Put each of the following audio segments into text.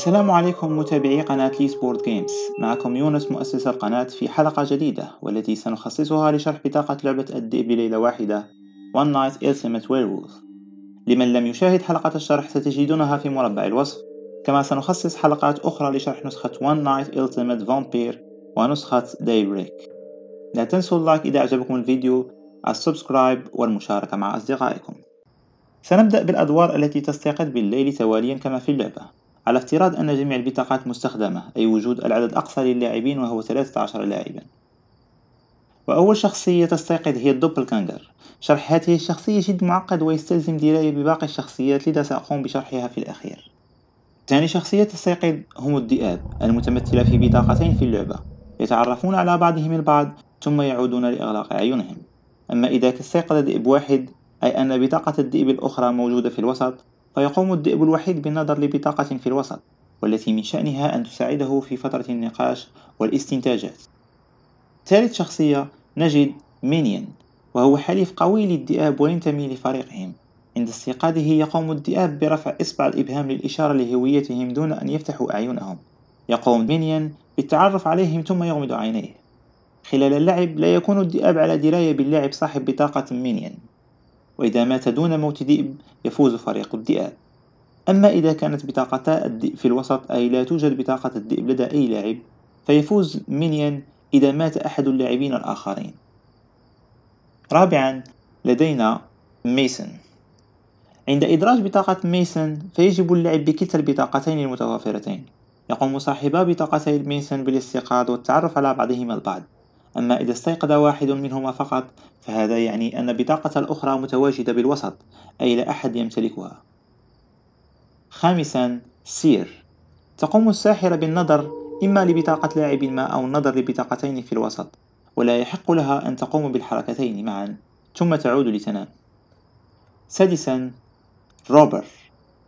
السلام عليكم متابعي قناة لي سبورت جيمز معكم يونس مؤسس القناة في حلقة جديدة والتي سنخصصها لشرح بطاقة لعبة الدئب بليلة واحدة One Night Ultimate Werewolf لمن لم يشاهد حلقة الشرح ستجدونها في مربع الوصف كما سنخصص حلقات أخرى لشرح نسخة One Night Ultimate Vampire ونسخة Daybreak لا تنسوا اللايك إذا أعجبكم الفيديو السبسكرايب والمشاركة مع أصدقائكم سنبدأ بالأدوار التي تستيقظ بالليل تواليا كما في اللعبة على افتراض أن جميع البطاقات مستخدمة أي وجود العدد الأقصى للاعبين وهو 13 لاعبا وأول شخصية تستيقظ هي الدوبلكانجر شرح هذه الشخصية جد معقد ويستلزم دراية بباقي الشخصيات لذا سأقوم بشرحها في الأخير ثاني شخصية تستيقظ هم الذئاب المتمثلة في بطاقتين في اللعبة يتعرفون على بعضهم البعض ثم يعودون لإغلاق أعينهم أما إذا استيقظ ذئب واحد أي أن بطاقة الذئب الأخرى موجودة في الوسط فيقوم الذئب الوحيد بالنظر لبطاقة في الوسط والتي من شأنها أن تساعده في فترة النقاش والاستنتاجات ثالث شخصية نجد مينيان وهو حليف قوي للذئاب وينتمي لفريقهم عند استيقاظه يقوم الذئاب برفع إصبع الإبهام للإشارة لهويتهم دون أن يفتحوا أعينهم يقوم مينيان بالتعرف عليهم ثم يغمض عينيه خلال اللعب لا يكون الذئاب على دراية باللاعب صاحب بطاقة مينيان وإذا مات دون موت ذئب يفوز فريق الذئاب أما إذا كانت بطاقتا الذئب في الوسط أي لا توجد بطاقة الذئب لدى أي لاعب فيفوز مينيان إذا مات أحد اللاعبين الآخرين رابعا لدينا ميسن عند إدراج بطاقة ميسن فيجب اللعب بكلتا البطاقتين المتوافرتين يقوم صاحبا بطاقتي ميسن بالاستيقاظ والتعرف على بعضهما البعض أما إذا استيقظ واحد منهما فقط فهذا يعني أن البطاقة الأخرى متواجدة بالوسط أي لا أحد يمتلكها خامسا سير تقوم الساحرة بالنظر إما لبطاقة لاعب ما أو النظر لبطاقتين في الوسط ولا يحق لها أن تقوم بالحركتين معا ثم تعود لتنام سادسا روبر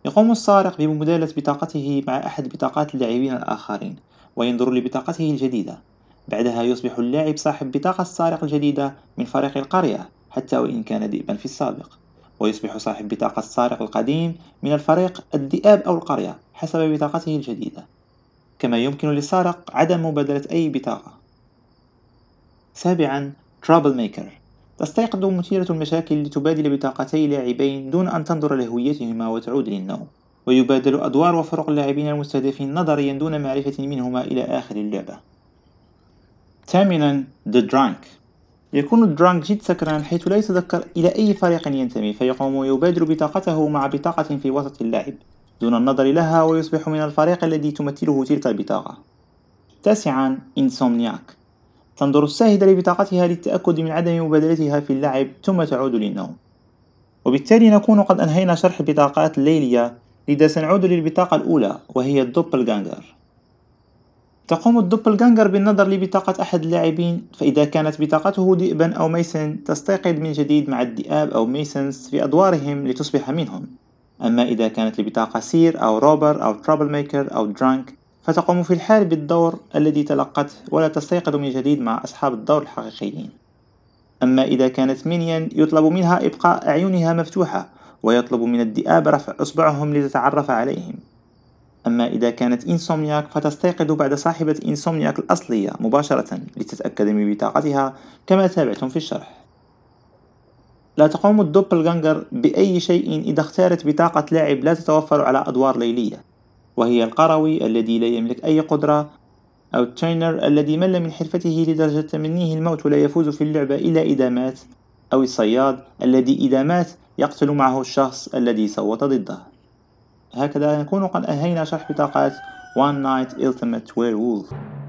يقوم السارق بمبادلة بطاقته مع أحد بطاقات اللاعبين الآخرين وينظر لبطاقته الجديدة بعدها يصبح اللاعب صاحب بطاقة السارق الجديدة من فريق القرية حتى وإن كان ذئبا في السابق ويصبح صاحب بطاقة السارق القديم من الفريق الذئاب أو القرية حسب بطاقته الجديدة كما يمكن للسارق عدم مبادلة أي بطاقة سابعا Trouble Maker تستيقظ مثيرة المشاكل لتبادل بطاقتي لاعبين دون أن تنظر لهويتهما وتعود للنوم ويبادل أدوار وفرق اللاعبين المستهدفين نظريا دون معرفة منهما إلى آخر اللعبة ثامنا The Drunk يكون الدرانك جد سكران حيث لا يتذكر إلى أي فريق ينتمي فيقوم يبادر بطاقته مع بطاقة في وسط اللعب دون النظر لها ويصبح من الفريق الذي تمثله تلك البطاقة تاسعا إنسومنياك تنظر الساهدة لبطاقتها للتأكد من عدم مبادرتها في اللعب ثم تعود للنوم وبالتالي نكون قد أنهينا شرح البطاقات الليلية لذا سنعود للبطاقة الأولى وهي الدوبلغانجر تقوم الدوبلغانجر بالنظر لبطاقة أحد اللاعبين فإذا كانت بطاقته ذئبا أو ميسن تستيقظ من جديد مع الذئاب أو ميسنز في أدوارهم لتصبح منهم أما إذا كانت لبطاقة سير أو روبر أو ترابل ميكر أو درانك فتقوم في الحال بالدور الذي تلقته ولا تستيقظ من جديد مع أصحاب الدور الحقيقيين أما إذا كانت مينيان يطلب منها إبقاء أعينها مفتوحة ويطلب من الذئاب رفع إصبعهم لتتعرف عليهم أما إذا كانت إنسومنياك فتستيقظ بعد صاحبة إنسومنياك الأصلية مباشرة لتتأكد من بطاقتها كما تابعتم في الشرح لا تقوم الدوبلغانجر بأي شيء إذا اختارت بطاقة لاعب لا تتوفر على أدوار ليلية وهي القروي الذي لا يملك أي قدرة أو الترينر الذي مل من حرفته لدرجة تمنيه الموت ولا يفوز في اللعبة إلا إذا مات أو الصياد الذي إذا مات يقتل معه الشخص الذي صوت ضده هكذا نكون قد أنهينا شرح بطاقة One Night Ultimate Werewolf